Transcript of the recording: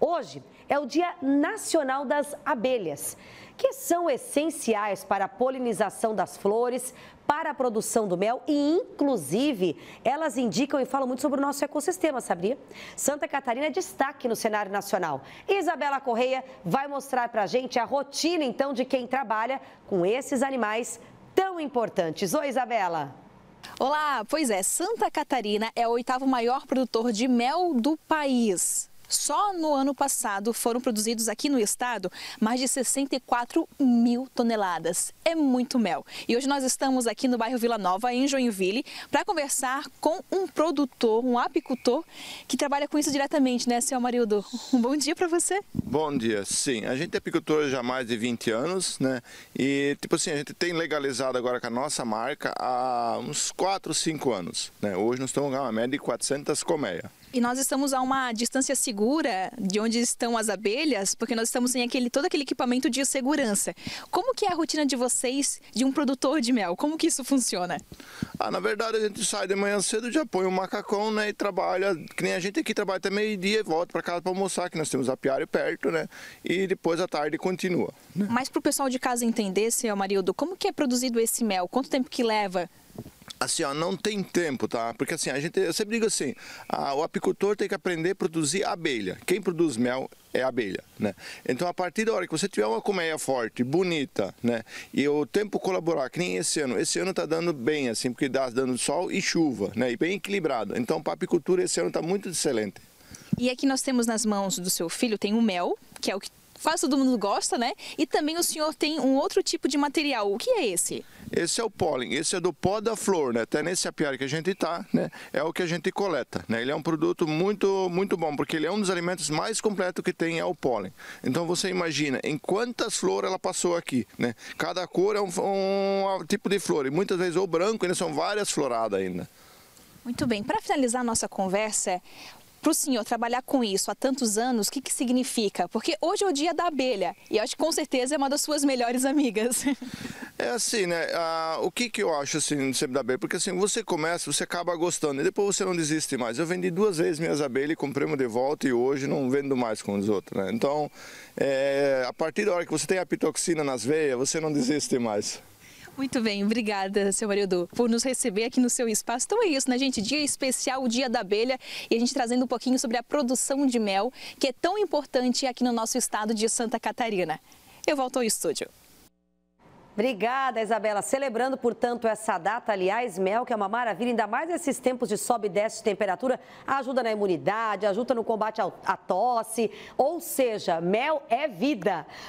Hoje é o Dia Nacional das Abelhas, que são essenciais para a polinização das flores, para a produção do mel e, inclusive, elas indicam e falam muito sobre o nosso ecossistema, sabia? Santa Catarina é destaque no cenário nacional. Isabela Correia vai mostrar para a gente a rotina, então, de quem trabalha com esses animais tão importantes. Oi, Isabela! Olá, pois é, Santa Catarina é o oitavo maior produtor de mel do país. Só no ano passado foram produzidos aqui no estado mais de 64 mil toneladas. É muito mel. E hoje nós estamos aqui no bairro Vila Nova, em Joinville, para conversar com um produtor, um apicultor, que trabalha com isso diretamente, né, seu Marildo? Um bom dia para você. Bom dia, sim. A gente é apicultor já há mais de 20 anos, né? E, tipo assim, a gente tem legalizado agora com a nossa marca há uns 4, 5 anos. Né? Hoje nós estamos com uma média de 400 colmeias. E nós estamos a uma distância segura de onde estão as abelhas, porque nós estamos em aquele, todo aquele equipamento de segurança. Como que é a rotina de vocês, de um produtor de mel? Como que isso funciona? Ah, na verdade, a gente sai de manhã cedo, já põe o um macacão, né, e trabalha, que nem a gente aqui trabalha até meio-dia e volta para casa para almoçar, que nós temos apiário perto, né, e depois à tarde continua. Né? Mas para o pessoal de casa entender, seu Amarildo, como que é produzido esse mel? Quanto tempo que leva assim, ó, não tem tempo, tá? Porque assim, a gente, eu sempre digo assim, a, o apicultor tem que aprender a produzir abelha. Quem produz mel é abelha, né? Então a partir da hora que você tiver uma colmeia forte, bonita, né? E o tempo colaborar, que nem esse ano. Esse ano tá dando bem, assim, porque dá tá dando sol e chuva, né? E bem equilibrado. Então para apicultura esse ano tá muito excelente. E aqui nós temos nas mãos do seu filho, tem o mel, que é o que quase todo mundo gosta, né? E também o senhor tem um outro tipo de material. O que é esse? Esse é o pólen, esse é do pó da flor, né? Até nesse apiário que a gente está, né? É o que a gente coleta, né? Ele é um produto muito, muito bom, porque ele é um dos alimentos mais completos que tem, é o pólen. Então você imagina em quantas flores ela passou aqui, né? Cada cor é um, um tipo de flor, e muitas vezes o branco, ainda são várias floradas ainda. Muito bem, para finalizar a nossa conversa, para o senhor trabalhar com isso há tantos anos, o que, que significa? Porque hoje é o dia da abelha e acho que com certeza é uma das suas melhores amigas. É assim, né? Ah, o que, que eu acho assim, sempre da abelha? Porque assim, você começa, você acaba gostando e depois você não desiste mais. Eu vendi duas vezes minhas abelhas, comprei uma de volta e hoje não vendo mais com os outros, né? Então, é, a partir da hora que você tem a pitoxina nas veias, você não desiste mais. Muito bem, obrigada, seu Marildo, por nos receber aqui no seu espaço. Então é isso, né, gente? Dia especial, o Dia da Abelha, e a gente trazendo um pouquinho sobre a produção de mel, que é tão importante aqui no nosso estado de Santa Catarina. Eu volto ao estúdio. Obrigada, Isabela. Celebrando, portanto, essa data, aliás, mel, que é uma maravilha, ainda mais esses tempos de sobe e desce de temperatura, ajuda na imunidade, ajuda no combate à tosse. Ou seja, mel é vida.